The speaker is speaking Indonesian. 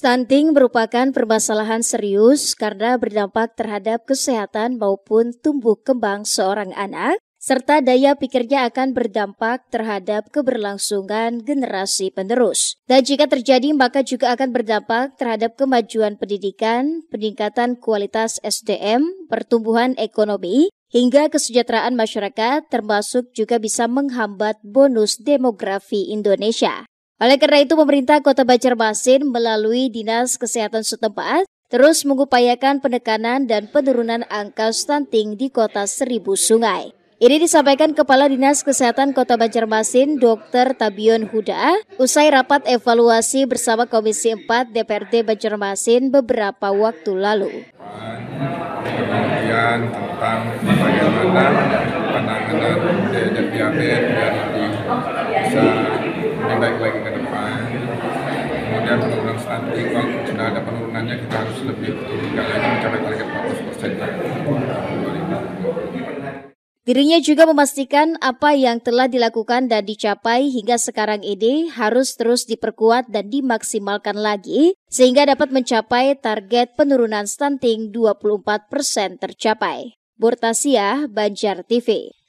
Stunting merupakan permasalahan serius karena berdampak terhadap kesehatan maupun tumbuh kembang seorang anak, serta daya pikirnya akan berdampak terhadap keberlangsungan generasi penerus. Dan jika terjadi, maka juga akan berdampak terhadap kemajuan pendidikan, peningkatan kualitas SDM, pertumbuhan ekonomi, hingga kesejahteraan masyarakat termasuk juga bisa menghambat bonus demografi Indonesia. Oleh karena itu, pemerintah Kota Banjarmasin melalui Dinas Kesehatan setempat terus mengupayakan penekanan dan penurunan angka stunting di Kota Seribu Sungai. Ini disampaikan Kepala Dinas Kesehatan Kota Banjarmasin Dr. Tabion Huda usai rapat evaluasi bersama Komisi 4 DPRD Banjarmasin beberapa waktu lalu. Kemudian tentang bagaimana penanganan nanti kalau sudah ada penurunannya kita harus lebih tinggal lagi mencapai target 40 persen Dirinya juga memastikan apa yang telah dilakukan dan dicapai hingga sekarang ini harus terus diperkuat dan dimaksimalkan lagi sehingga dapat mencapai target penurunan stunting 24 persen tercapai. Bortasia, Banjar TV.